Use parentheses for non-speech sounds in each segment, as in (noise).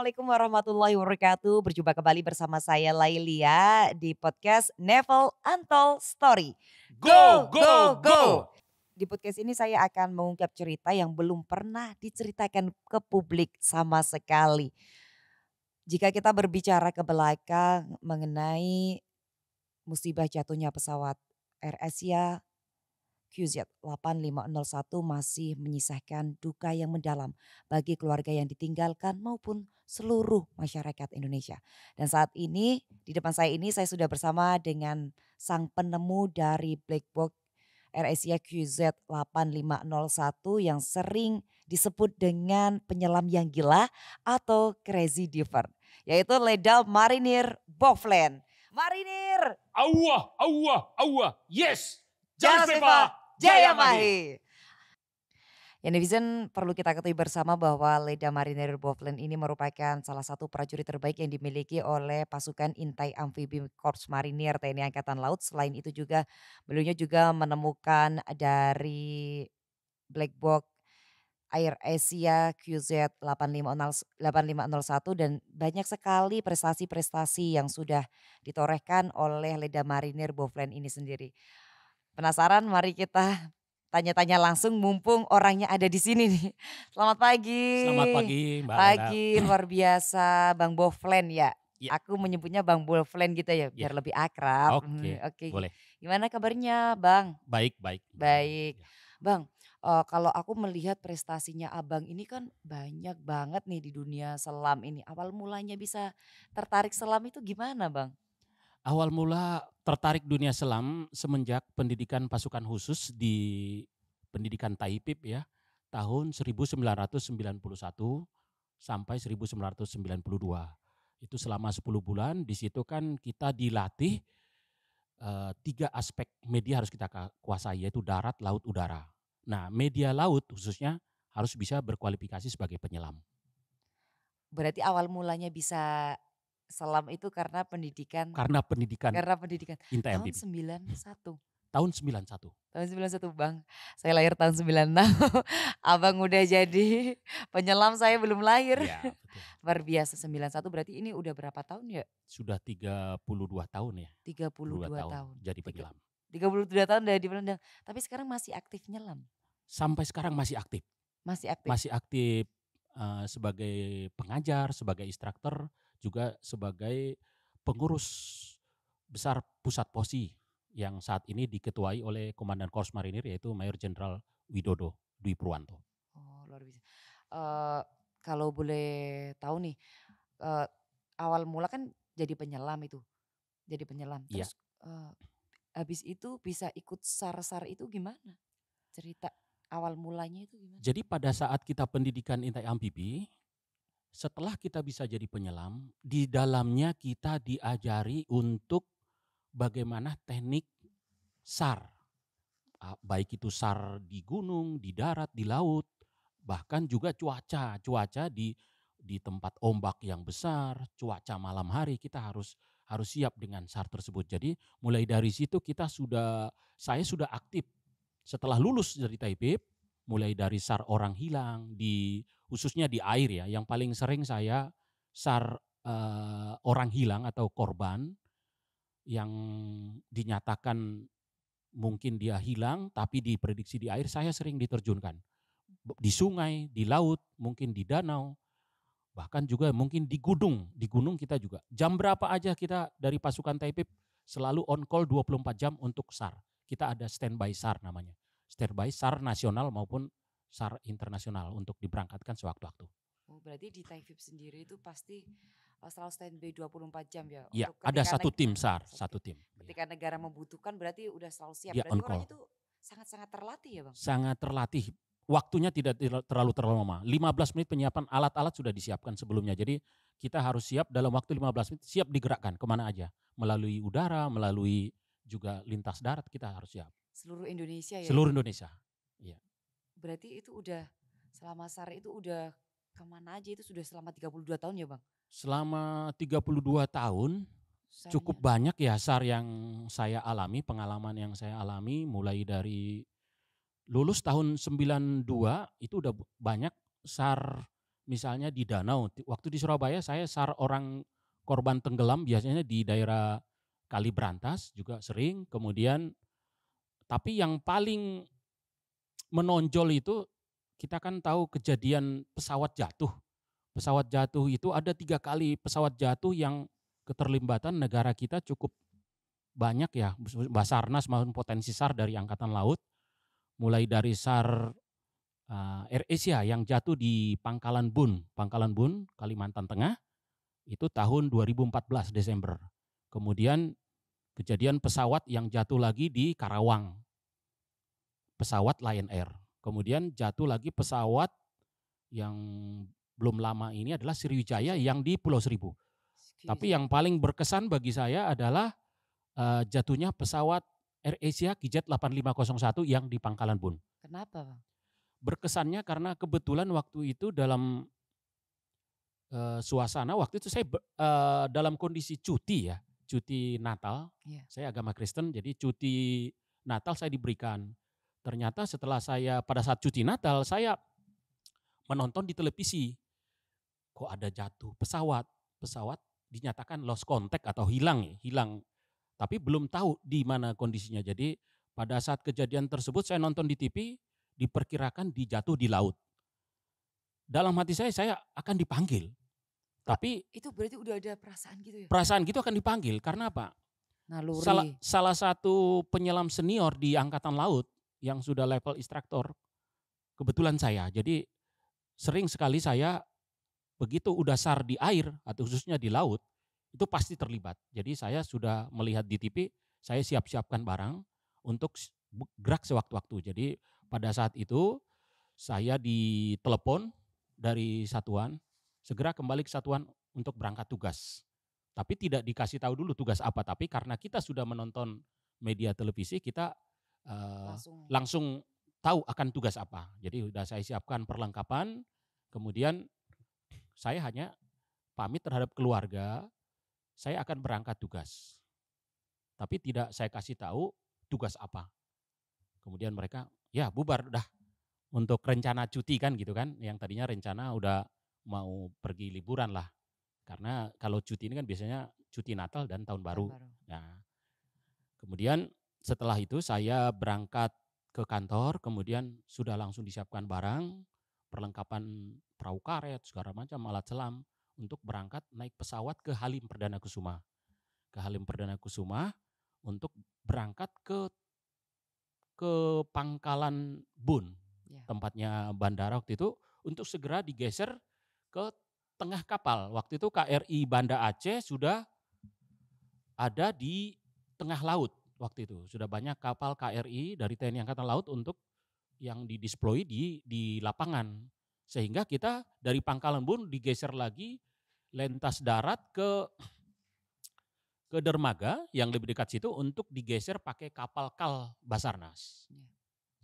Assalamualaikum warahmatullahi wabarakatuh. Berjumpa kembali bersama saya Lailia di podcast Nevel Antol Story. Go, go, go! go. Di podcast ini saya akan mengungkap cerita yang belum pernah diceritakan ke publik sama sekali. Jika kita berbicara ke belakang mengenai musibah jatuhnya pesawat Air QZ8501 masih menyisahkan duka yang mendalam bagi keluarga yang ditinggalkan maupun seluruh masyarakat Indonesia. Dan saat ini di depan saya ini saya sudah bersama dengan sang penemu dari Black Box RSIA QZ8501 yang sering disebut dengan penyelam yang gila atau crazy diver, yaitu Ledal Marinir Bovlen. Marinir! Awah, awah, awah, yes! Jangan, Jangan Jaya Mahi. Ya netizen perlu kita ketahui bersama bahwa Leda Marinir Bovlen ini merupakan salah satu prajurit terbaik yang dimiliki oleh pasukan Intai Amfibi Korps Marinir TNI Angkatan Laut. Selain itu juga beliaunya juga menemukan dari Black Box Air Asia QZ 8501 dan banyak sekali prestasi-prestasi yang sudah ditorehkan oleh Leda Marinir Bovlen ini sendiri. Penasaran? Mari kita tanya-tanya langsung mumpung orangnya ada di sini nih. Selamat pagi. Selamat pagi Mbak. Pagi Anda. luar biasa Bang Boflen ya. ya. Aku menyebutnya Bang Boflen gitu ya, ya. biar lebih akrab. Oke. Okay. Hmm, okay. Boleh. Gimana kabarnya Bang? Baik, baik. Baik. Ya. Bang, uh, kalau aku melihat prestasinya Abang ini kan banyak banget nih di dunia selam ini. Awal mulanya bisa tertarik selam itu gimana Bang? Awal mula tertarik dunia selam semenjak pendidikan pasukan khusus di pendidikan Taipip ya tahun 1991 sampai 1992. Itu selama 10 bulan di situ kan kita dilatih eh, tiga aspek media harus kita kuasai yaitu darat, laut, udara. Nah, media laut khususnya harus bisa berkualifikasi sebagai penyelam. Berarti awal mulanya bisa Selam itu karena pendidikan. Karena pendidikan. Karena pendidikan. Inta tahun sembilan satu Tahun sembilan satu Tahun sembilan satu Bang. Saya lahir tahun 96. (laughs) Abang udah jadi penyelam saya belum lahir. Ya, (laughs) Luar biasa sembilan satu berarti ini udah berapa tahun ya? Sudah tiga puluh dua tahun ya. tiga 32 tahun, tahun. Jadi penyelam. dua tahun dari penyelam. Tapi sekarang masih aktif nyelam. Sampai sekarang masih aktif. Masih aktif. Masih aktif uh, sebagai pengajar, sebagai instruktur juga sebagai pengurus besar pusat posi yang saat ini diketuai oleh Komandan Korps Marinir yaitu Mayor Jenderal Widodo Dwi Purwanto. Oh luar biasa. Uh, kalau boleh tahu nih, uh, awal mula kan jadi penyelam itu, jadi penyelam. Iya. Terus yeah. uh, habis itu bisa ikut sar-sar itu gimana? Cerita awal mulanya itu gimana? Jadi pada saat kita pendidikan intai amfibi, setelah kita bisa jadi penyelam, di dalamnya kita diajari untuk bagaimana teknik SAR. Baik itu SAR di gunung, di darat, di laut, bahkan juga cuaca. Cuaca di di tempat ombak yang besar, cuaca malam hari kita harus harus siap dengan SAR tersebut. Jadi mulai dari situ kita sudah saya sudah aktif setelah lulus dari Taipei mulai dari sar orang hilang di khususnya di air ya yang paling sering saya sar eh, orang hilang atau korban yang dinyatakan mungkin dia hilang tapi diprediksi di air saya sering diterjunkan di sungai, di laut, mungkin di danau, bahkan juga mungkin di gunung, di gunung kita juga. Jam berapa aja kita dari pasukan Taipei selalu on call 24 jam untuk SAR. Kita ada standby SAR namanya standby SAR nasional maupun SAR internasional untuk diberangkatkan sewaktu-waktu. Oh, berarti di Taifib sendiri itu pasti eh, selalu standby 24 jam ya? Iya, ada satu tim SAR, satu tim. Iya. Ketika ya. negara membutuhkan berarti udah selalu siap. Ya, berarti orang itu sangat-sangat terlatih ya Bang? Sangat terlatih. Waktunya tidak terlalu terlalu lama. 15 menit penyiapan alat-alat sudah disiapkan sebelumnya. Jadi kita harus siap dalam waktu 15 menit, siap digerakkan kemana aja. Melalui udara, melalui juga lintas darat kita harus siap. Seluruh Indonesia ya? Seluruh Indonesia, iya. Berarti itu udah selama SAR itu udah kemana aja itu sudah selama 32 tahun ya Bang? Selama 32 tahun Sarnya. cukup banyak ya SAR yang saya alami, pengalaman yang saya alami mulai dari lulus tahun 92 itu udah banyak SAR misalnya di danau. Waktu di Surabaya saya SAR orang korban tenggelam biasanya di daerah Kali Brantas juga sering. Kemudian tapi yang paling menonjol itu kita kan tahu kejadian pesawat jatuh. Pesawat jatuh itu ada tiga kali pesawat jatuh yang keterlibatan negara kita cukup banyak ya. Basarnas maupun potensi SAR dari Angkatan Laut. Mulai dari SAR uh, eh, Air yang jatuh di Pangkalan Bun, Pangkalan Bun, Kalimantan Tengah, itu tahun 2014 Desember. Kemudian Kejadian pesawat yang jatuh lagi di Karawang. Pesawat Lion Air. Kemudian jatuh lagi pesawat yang belum lama ini adalah Sriwijaya yang di Pulau Seribu. Excuse. Tapi yang paling berkesan bagi saya adalah uh, jatuhnya pesawat Air Asia Kijet 8501 yang di Pangkalan Bun. Kenapa, Berkesannya karena kebetulan waktu itu dalam uh, suasana waktu itu saya uh, dalam kondisi cuti ya cuti Natal. Yeah. Saya agama Kristen, jadi cuti Natal saya diberikan. Ternyata setelah saya pada saat cuti Natal saya menonton di televisi kok ada jatuh pesawat. Pesawat dinyatakan lost contact atau hilang hilang. Tapi belum tahu di mana kondisinya. Jadi pada saat kejadian tersebut saya nonton di TV diperkirakan dijatuh di laut. Dalam hati saya saya akan dipanggil tapi itu berarti udah ada perasaan gitu ya? Perasaan gitu akan dipanggil karena apa? Naluri. Salah, salah satu penyelam senior di angkatan laut yang sudah level instruktur kebetulan saya. Jadi sering sekali saya begitu udah sar di air atau khususnya di laut itu pasti terlibat. Jadi saya sudah melihat di TV, saya siap-siapkan barang untuk gerak sewaktu-waktu. Jadi pada saat itu saya ditelepon dari satuan segera kembali ke satuan untuk berangkat tugas. Tapi tidak dikasih tahu dulu tugas apa, tapi karena kita sudah menonton media televisi, kita uh, langsung. langsung tahu akan tugas apa. Jadi sudah saya siapkan perlengkapan, kemudian saya hanya pamit terhadap keluarga, saya akan berangkat tugas. Tapi tidak saya kasih tahu tugas apa. Kemudian mereka, ya bubar udah untuk rencana cuti kan gitu kan, yang tadinya rencana udah mau pergi liburan lah. Karena kalau cuti ini kan biasanya cuti Natal dan tahun baru. Tahun baru. Nah, kemudian setelah itu saya berangkat ke kantor, kemudian sudah langsung disiapkan barang, perlengkapan perahu karet, segala macam alat selam untuk berangkat naik pesawat ke Halim Perdana Kusuma. Ke Halim Perdana Kusuma untuk berangkat ke ke pangkalan Bun, ya. tempatnya bandara waktu itu untuk segera digeser ke tengah kapal. Waktu itu KRI Banda Aceh sudah ada di tengah laut waktu itu. Sudah banyak kapal KRI dari TNI Angkatan Laut untuk yang di di di lapangan. Sehingga kita dari Pangkalan Bun digeser lagi lintas darat ke ke dermaga yang lebih dekat situ untuk digeser pakai kapal Kal Basarnas. Ya.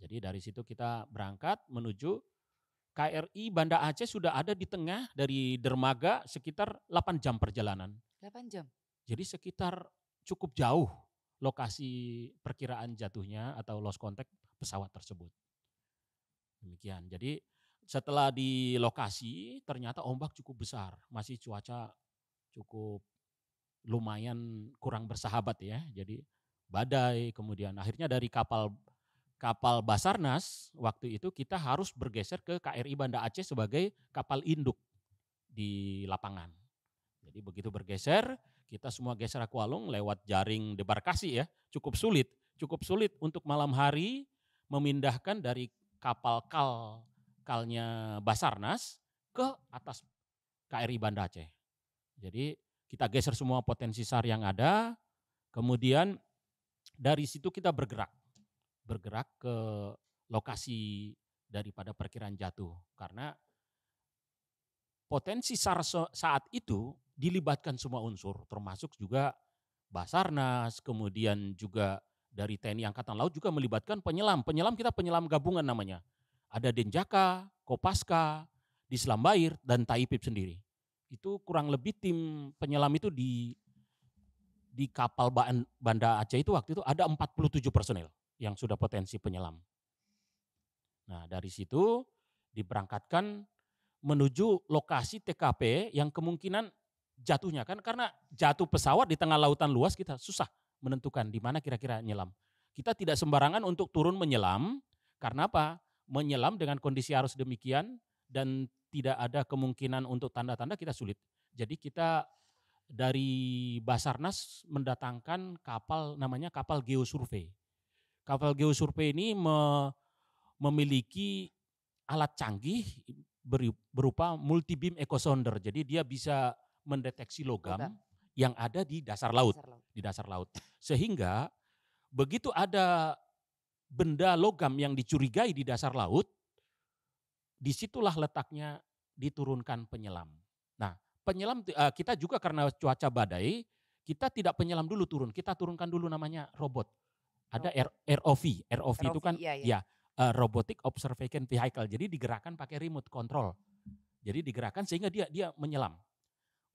Jadi dari situ kita berangkat menuju KRI Banda Aceh sudah ada di tengah dari dermaga sekitar 8 jam perjalanan. 8 jam. Jadi sekitar cukup jauh lokasi perkiraan jatuhnya atau lost contact pesawat tersebut. Demikian. Jadi setelah di lokasi ternyata ombak cukup besar, masih cuaca cukup lumayan kurang bersahabat ya. Jadi badai kemudian akhirnya dari kapal kapal Basarnas waktu itu kita harus bergeser ke KRI Banda Aceh sebagai kapal induk di lapangan. Jadi begitu bergeser, kita semua geser akualung lewat jaring debarkasi ya, cukup sulit, cukup sulit untuk malam hari memindahkan dari kapal kal kalnya Basarnas ke atas KRI Banda Aceh. Jadi kita geser semua potensi sar yang ada, kemudian dari situ kita bergerak bergerak ke lokasi daripada perkiraan jatuh karena potensi saat itu dilibatkan semua unsur termasuk juga Basarnas kemudian juga dari TNI Angkatan Laut juga melibatkan penyelam penyelam kita penyelam gabungan namanya ada Denjaka, Kopaska, Dislambair dan Taipip sendiri itu kurang lebih tim penyelam itu di di kapal Banda Aceh itu waktu itu ada 47 personel yang sudah potensi penyelam. Nah, dari situ diberangkatkan menuju lokasi TKP yang kemungkinan jatuhnya kan karena jatuh pesawat di tengah lautan luas kita susah menentukan di mana kira-kira nyelam. Kita tidak sembarangan untuk turun menyelam karena apa? Menyelam dengan kondisi arus demikian dan tidak ada kemungkinan untuk tanda-tanda kita sulit. Jadi kita dari Basarnas mendatangkan kapal namanya kapal geosurvei. Kapal Geosurvey ini me, memiliki alat canggih berupa multi beam echo sounder, Jadi dia bisa mendeteksi logam, Betul. yang ada di dasar laut, dasar laut, di dasar laut. Sehingga begitu ada benda logam yang dicurigai di dasar laut, disitulah letaknya diturunkan penyelam. Nah, penyelam eh, kita juga karena cuaca badai, kita tidak penyelam dulu turun, kita turunkan dulu namanya robot ada ROV. ROV. itu kan iya, iya. ya uh, robotic observation vehicle. Jadi digerakkan pakai remote control. Jadi digerakkan sehingga dia dia menyelam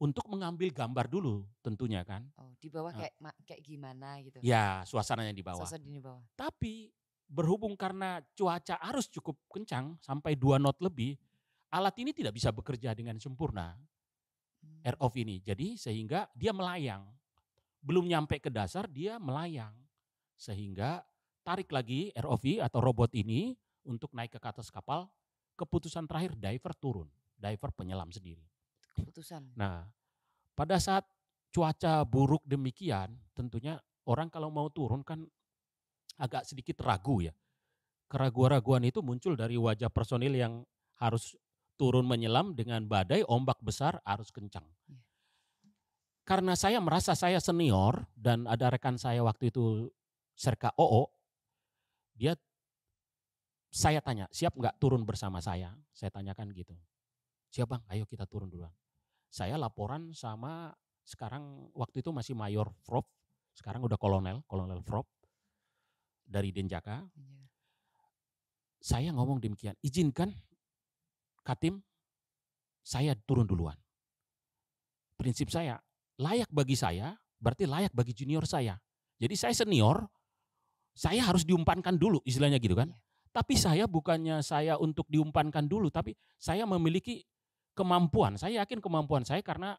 untuk mengambil gambar dulu tentunya kan. Oh, di bawah kayak uh, kayak gimana gitu. Ya, suasananya di bawah. Suasana di bawah. Tapi berhubung karena cuaca arus cukup kencang sampai dua knot lebih, alat ini tidak bisa bekerja dengan sempurna. Hmm. ROV ini. Jadi sehingga dia melayang. Belum nyampe ke dasar dia melayang. Sehingga tarik lagi ROV atau robot ini untuk naik ke atas kapal. Keputusan terakhir diver turun, diver penyelam sendiri. Keputusan. Nah, pada saat cuaca buruk demikian, tentunya orang kalau mau turun kan agak sedikit ragu ya. Keraguan-raguan itu muncul dari wajah personil yang harus turun menyelam dengan badai ombak besar arus kencang. Iya. Karena saya merasa saya senior dan ada rekan saya waktu itu Serka OO, dia saya tanya, siap nggak turun bersama saya? Saya tanyakan gitu. Siap bang, ayo kita turun duluan. Saya laporan sama sekarang waktu itu masih Mayor Frop, sekarang udah Kolonel, Kolonel Frop dari Denjaka. Iya. Saya ngomong demikian, izinkan Katim, saya turun duluan. Prinsip saya, layak bagi saya berarti layak bagi junior saya. Jadi saya senior, saya harus diumpankan dulu istilahnya gitu kan. Iya. Tapi saya bukannya saya untuk diumpankan dulu, tapi saya memiliki kemampuan. Saya yakin kemampuan saya karena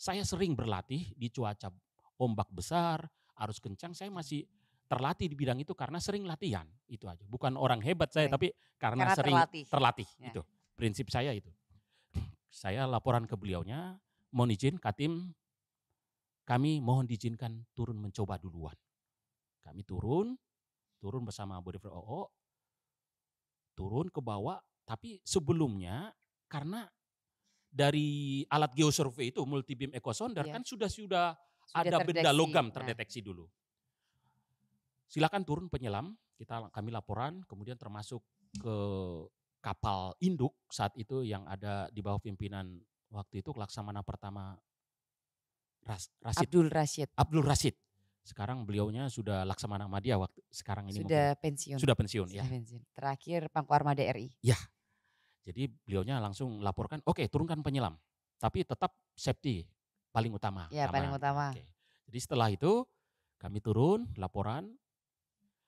saya sering berlatih di cuaca ombak besar, arus kencang, saya masih terlatih di bidang itu karena sering latihan. Itu aja. Bukan orang hebat saya, Oke. tapi karena, karena sering terlatih. terlatih ya. Itu prinsip saya itu. Saya laporan ke beliaunya, mohon izin Katim, kami mohon diizinkan turun mencoba duluan. Kami turun, turun bersama Abu Dhabi OO, turun ke bawah. Tapi sebelumnya karena dari alat geosurvey itu multi beam sonder iya. kan sudah sudah, ada terdeksi, benda logam iya. terdeteksi nah. dulu. Silakan turun penyelam, kita kami laporan, kemudian termasuk ke kapal induk saat itu yang ada di bawah pimpinan waktu itu laksamana pertama Ras, Rasid. Abdul Rasid. Abdul Rasid. Sekarang beliaunya sudah laksamana Ahmadiyah waktu sekarang ini sudah mungkin. pensiun. Sudah pensiun sudah ya. Pensiun. Terakhir Pangku Armada RI. Ya. Jadi beliaunya langsung laporkan, oke okay, turunkan penyelam, tapi tetap safety paling utama. Ya, aman. paling utama. Okay. Jadi setelah itu kami turun laporan.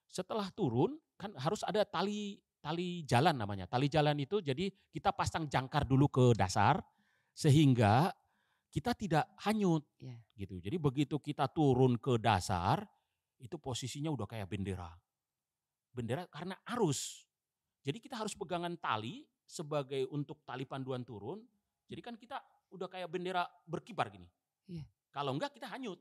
Setelah turun kan harus ada tali tali jalan namanya. Tali jalan itu jadi kita pasang jangkar dulu ke dasar sehingga kita tidak hanyut ya. gitu. Jadi begitu kita turun ke dasar itu posisinya udah kayak bendera. Bendera karena arus. Jadi kita harus pegangan tali sebagai untuk tali panduan turun. Jadi kan kita udah kayak bendera berkibar gini. Iya. Kalau enggak kita hanyut.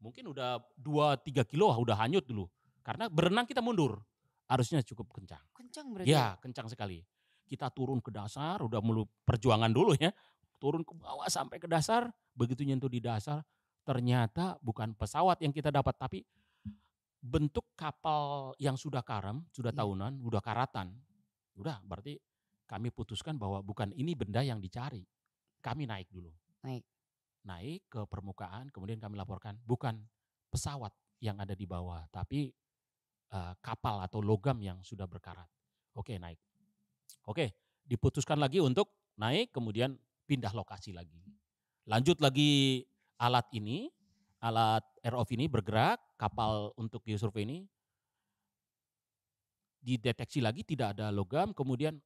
Mungkin udah 2 3 kilo udah hanyut dulu. Karena berenang kita mundur. Arusnya cukup kencang. Kencang berarti. Iya, ya, kencang sekali kita turun ke dasar, udah perjuangan dulu ya, turun ke bawah sampai ke dasar, begitu nyentuh di dasar, ternyata bukan pesawat yang kita dapat, tapi bentuk kapal yang sudah karam, sudah iya. tahunan, sudah karatan. Udah, berarti kami putuskan bahwa bukan ini benda yang dicari. Kami naik dulu. Naik. Naik ke permukaan, kemudian kami laporkan bukan pesawat yang ada di bawah, tapi uh, kapal atau logam yang sudah berkarat. Oke, naik. Oke, diputuskan lagi untuk naik, kemudian pindah lokasi lagi. Lanjut lagi alat ini, alat ROV ini bergerak, kapal untuk geosurvey ini dideteksi lagi tidak ada logam, kemudian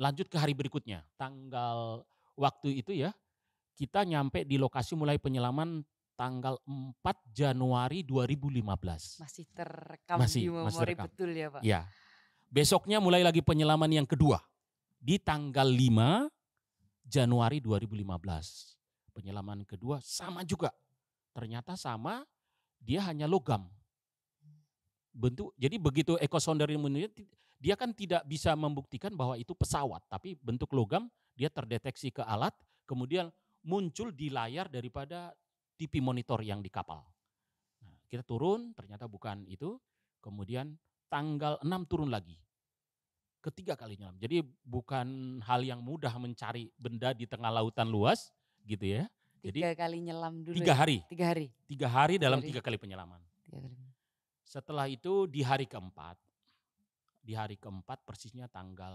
lanjut ke hari berikutnya, tanggal waktu itu ya, kita nyampe di lokasi mulai penyelaman tanggal 4 Januari 2015. Masih terekam masih, di memori terekam. betul ya Pak? Ya. Besoknya mulai lagi penyelaman yang kedua. Di tanggal 5 Januari 2015. Penyelaman kedua sama juga. Ternyata sama, dia hanya logam. Bentuk jadi begitu ekosonder ini dia kan tidak bisa membuktikan bahwa itu pesawat, tapi bentuk logam dia terdeteksi ke alat, kemudian muncul di layar daripada TV monitor yang di kapal. Nah, kita turun, ternyata bukan itu. Kemudian tanggal 6 turun lagi ketiga kali nyelam. Jadi bukan hal yang mudah mencari benda di tengah lautan luas gitu ya. Jadi tiga kali nyelam dulu. Tiga ya? hari. Ya? Tiga hari. Tiga hari tiga dalam hari. tiga kali penyelaman. Tiga kali. Setelah itu di hari keempat, di hari keempat persisnya tanggal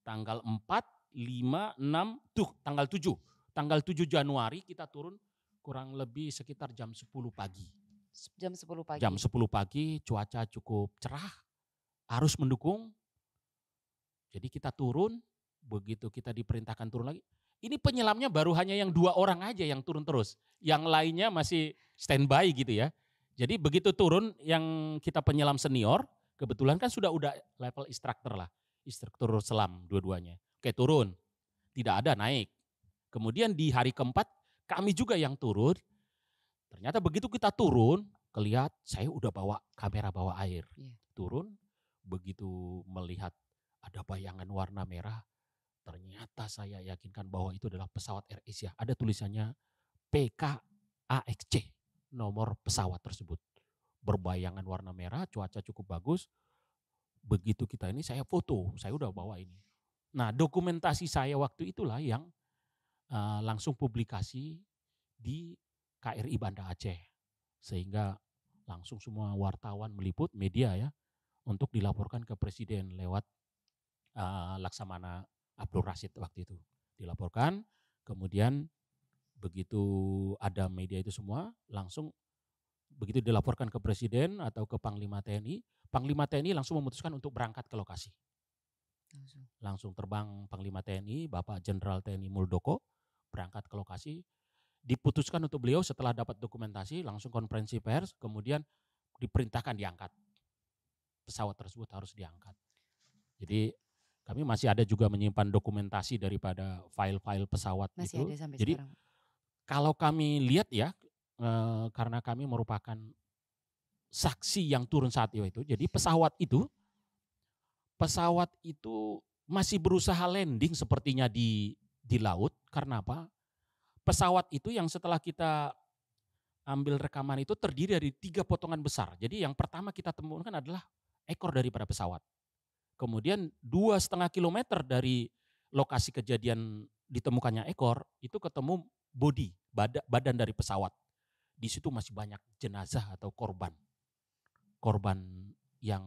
tanggal empat, lima, enam, tuh tanggal tujuh, Tanggal tujuh Januari kita turun kurang lebih sekitar jam sepuluh pagi. Jam sepuluh pagi. Jam sepuluh pagi cuaca cukup cerah, arus mendukung, jadi kita turun, begitu kita diperintahkan turun lagi. Ini penyelamnya baru hanya yang dua orang aja yang turun terus. Yang lainnya masih standby gitu ya. Jadi begitu turun yang kita penyelam senior, kebetulan kan sudah udah level instructor lah. Instruktur selam dua-duanya. Oke turun, tidak ada naik. Kemudian di hari keempat kami juga yang turun. Ternyata begitu kita turun, kelihat saya udah bawa kamera bawa air. Iya. Turun, begitu melihat ada bayangan warna merah. Ternyata saya yakinkan bahwa itu adalah pesawat Air Asia. Ada tulisannya PKAXC, nomor pesawat tersebut. Berbayangan warna merah, cuaca cukup bagus. Begitu kita ini saya foto, saya udah bawa ini. Nah dokumentasi saya waktu itulah yang uh, langsung publikasi di KRI Banda Aceh. Sehingga langsung semua wartawan meliput media ya untuk dilaporkan ke presiden lewat Eh, Laksamana Abdul Rashid waktu itu dilaporkan. Kemudian begitu ada media itu semua langsung begitu dilaporkan ke presiden atau ke panglima TNI, panglima TNI langsung memutuskan untuk berangkat ke lokasi. Langsung, langsung terbang panglima TNI, Bapak Jenderal TNI Muldoko berangkat ke lokasi. Diputuskan untuk beliau setelah dapat dokumentasi langsung konferensi pers, kemudian diperintahkan diangkat. Pesawat tersebut harus diangkat. Jadi kami masih ada juga menyimpan dokumentasi daripada file-file pesawat masih itu. Ada Jadi sekarang. kalau kami lihat ya e, karena kami merupakan saksi yang turun saat itu. Jadi pesawat itu pesawat itu masih berusaha landing sepertinya di di laut. Karena apa? Pesawat itu yang setelah kita ambil rekaman itu terdiri dari tiga potongan besar. Jadi yang pertama kita temukan adalah ekor daripada pesawat. Kemudian dua setengah kilometer dari lokasi kejadian ditemukannya ekor itu ketemu body badan, dari pesawat. Di situ masih banyak jenazah atau korban, korban yang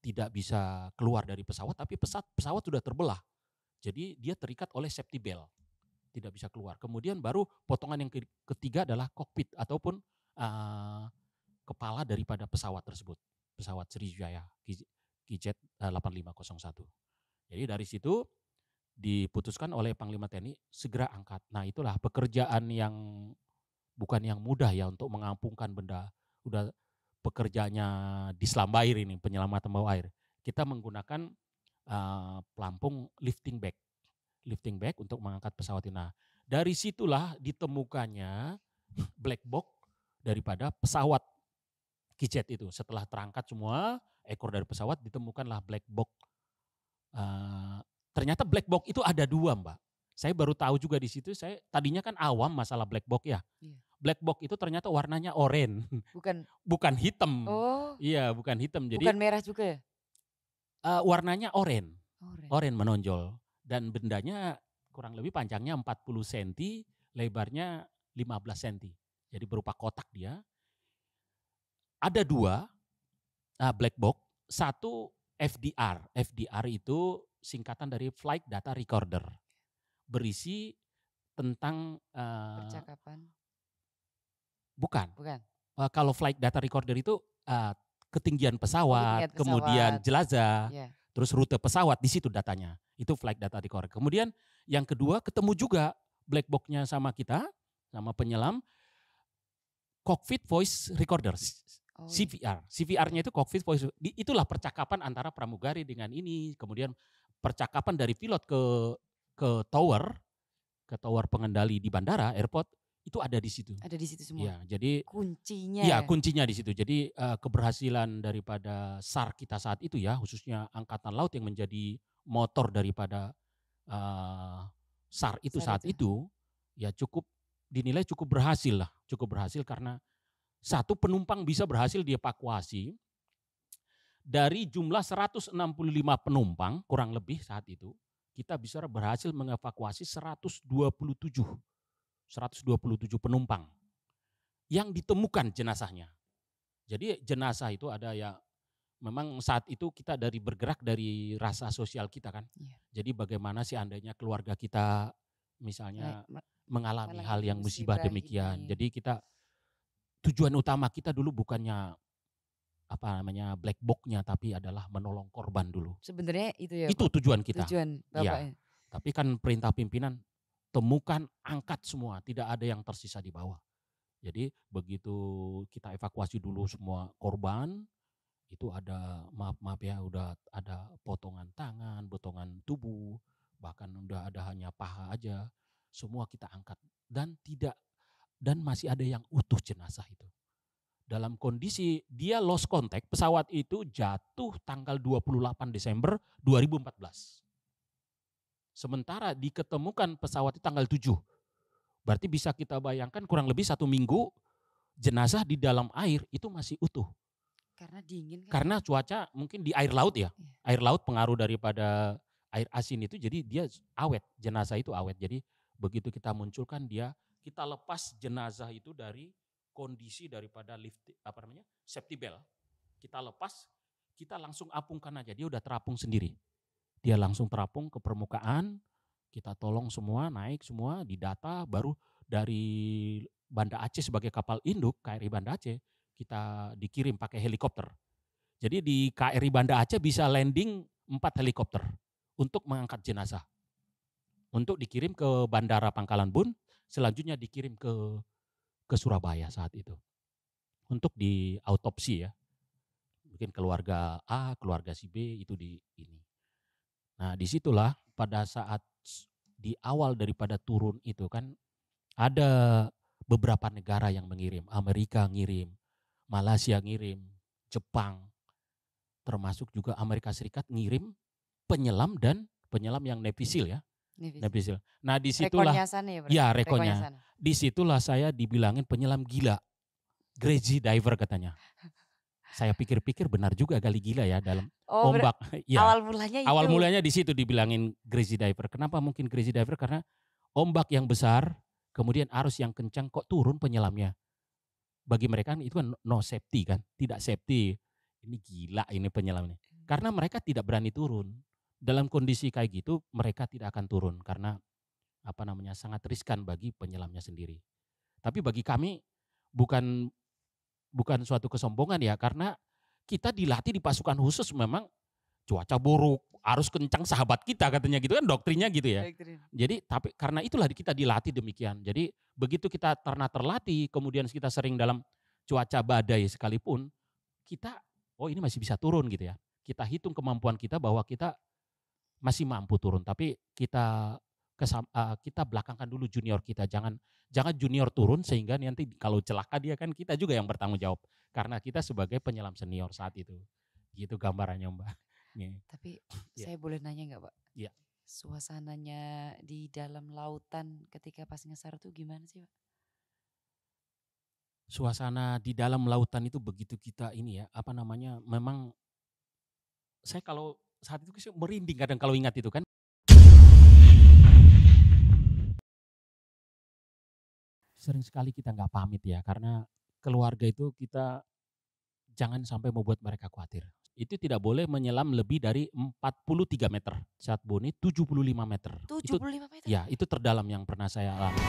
tidak bisa keluar dari pesawat tapi pesawat pesawat sudah terbelah. Jadi dia terikat oleh safety belt, tidak bisa keluar. Kemudian baru potongan yang ketiga adalah kokpit ataupun uh, kepala daripada pesawat tersebut, pesawat Sriwijaya Kijet 8501. Eh, Jadi dari situ diputuskan oleh Panglima TNI segera angkat. Nah itulah pekerjaan yang bukan yang mudah ya untuk mengampungkan benda. Udah pekerjaannya di selam air ini, penyelamatan bawah air. Kita menggunakan uh, pelampung lifting bag. Lifting bag untuk mengangkat pesawat ini. Nah dari situlah ditemukannya black box daripada pesawat Kijet itu. Setelah terangkat semua, ekor dari pesawat ditemukanlah black box. Uh, ternyata black box itu ada dua mbak. Saya baru tahu juga di situ. Saya tadinya kan awam masalah black box ya. Iya. Black box itu ternyata warnanya oranye. Bukan. (laughs) bukan hitam. Oh. Iya, bukan hitam. Jadi. Bukan merah juga ya? Uh, warnanya oranye. Oranye menonjol. Dan bendanya kurang lebih panjangnya 40 cm, lebarnya 15 cm. Jadi berupa kotak dia. Ada dua, uh, black box, satu FDR. FDR itu singkatan dari Flight Data Recorder. Berisi tentang uh, percakapan. Bukan. Bukan. Uh, kalau flight data recorder itu uh, ketinggian pesawat, oh, pesawat. kemudian jelajah, yeah. terus rute pesawat di situ datanya. Itu flight data recorder. Kemudian yang kedua ketemu juga black box-nya sama kita, sama penyelam cockpit voice recorders Oh, iya. CVR, CVR-nya itu cockpit voice. Itulah percakapan antara pramugari dengan ini. Kemudian percakapan dari pilot ke ke tower, ke tower pengendali di bandara airport itu ada di situ. Ada di situ semua. Ya, jadi kuncinya. Iya, ya, kuncinya di situ. Jadi uh, keberhasilan daripada SAR kita saat itu ya, khususnya angkatan laut yang menjadi motor daripada uh, SAR itu SAR saat itu. itu ya cukup dinilai cukup berhasil lah, cukup berhasil karena satu penumpang bisa berhasil dievakuasi dari jumlah 165 penumpang kurang lebih saat itu kita bisa berhasil mengevakuasi 127 127 penumpang yang ditemukan jenazahnya. Jadi jenazah itu ada ya memang saat itu kita dari bergerak dari rasa sosial kita kan. Iya. Jadi bagaimana sih andainya keluarga kita misalnya mengalami hal yang musibah gitu demikian. Ya. Jadi kita tujuan utama kita dulu bukannya apa namanya black boxnya tapi adalah menolong korban dulu. Sebenarnya itu ya. Itu tujuan kita. Tujuan iya. Bapak ya. Tapi kan perintah pimpinan temukan, angkat semua, tidak ada yang tersisa di bawah. Jadi begitu kita evakuasi dulu semua korban, itu ada maaf maaf ya udah ada potongan tangan, potongan tubuh, bahkan udah ada hanya paha aja, semua kita angkat dan tidak dan masih ada yang utuh jenazah itu. Dalam kondisi dia lost contact, pesawat itu jatuh tanggal 28 Desember 2014. Sementara diketemukan pesawat itu tanggal 7. Berarti bisa kita bayangkan kurang lebih satu minggu jenazah di dalam air itu masih utuh. Karena dingin kan? Karena cuaca mungkin di air laut ya. Iya. Air laut pengaruh daripada air asin itu jadi dia awet, jenazah itu awet. Jadi begitu kita munculkan dia kita lepas jenazah itu dari kondisi daripada lift apa namanya safety belt. Kita lepas, kita langsung apungkan aja. Dia udah terapung sendiri. Dia langsung terapung ke permukaan. Kita tolong semua naik semua di data baru dari Banda Aceh sebagai kapal induk KRI Banda Aceh kita dikirim pakai helikopter. Jadi di KRI Banda Aceh bisa landing empat helikopter untuk mengangkat jenazah. Untuk dikirim ke Bandara Pangkalan Bun selanjutnya dikirim ke ke Surabaya saat itu untuk di autopsi ya. Mungkin keluarga A, keluarga si B itu di ini. Nah, disitulah pada saat di awal daripada turun itu kan ada beberapa negara yang mengirim. Amerika ngirim, Malaysia ngirim, Jepang, termasuk juga Amerika Serikat ngirim penyelam dan penyelam yang nevisil ya. Nevisil. Nah, nah disitulah, ya, ya rekonya. Di situlah saya dibilangin penyelam gila, crazy diver katanya. saya pikir-pikir benar juga kali gila ya dalam oh, ombak. (laughs) ya. Awal mulanya itu. Awal mulanya di situ dibilangin crazy diver. Kenapa mungkin crazy diver? Karena ombak yang besar, kemudian arus yang kencang kok turun penyelamnya. Bagi mereka kan itu kan no safety kan, tidak safety. Ini gila ini penyelamnya. Karena mereka tidak berani turun dalam kondisi kayak gitu mereka tidak akan turun karena apa namanya sangat riskan bagi penyelamnya sendiri. Tapi bagi kami bukan bukan suatu kesombongan ya karena kita dilatih di pasukan khusus memang cuaca buruk, arus kencang sahabat kita katanya gitu kan doktrinnya gitu ya. Jadi tapi karena itulah kita dilatih demikian. Jadi begitu kita ternak terlatih kemudian kita sering dalam cuaca badai sekalipun kita oh ini masih bisa turun gitu ya. Kita hitung kemampuan kita bahwa kita masih mampu turun tapi kita kesam, uh, kita belakangkan dulu junior kita jangan jangan junior turun sehingga nanti kalau celaka dia kan kita juga yang bertanggung jawab karena kita sebagai penyelam senior saat itu gitu gambarannya mbak (laughs) tapi (sniffs) yeah. saya boleh nanya nggak pak yeah. suasananya di dalam lautan ketika pas ngesar itu gimana sih pak suasana di dalam lautan itu begitu kita ini ya apa namanya memang saya kalau saat itu merinding kadang kalau ingat itu kan. Sering sekali kita nggak pamit ya karena keluarga itu kita jangan sampai membuat mereka khawatir. Itu tidak boleh menyelam lebih dari 43 meter. Saat bone 75 meter. 75 itu, meter? Ya, itu terdalam yang pernah saya alami.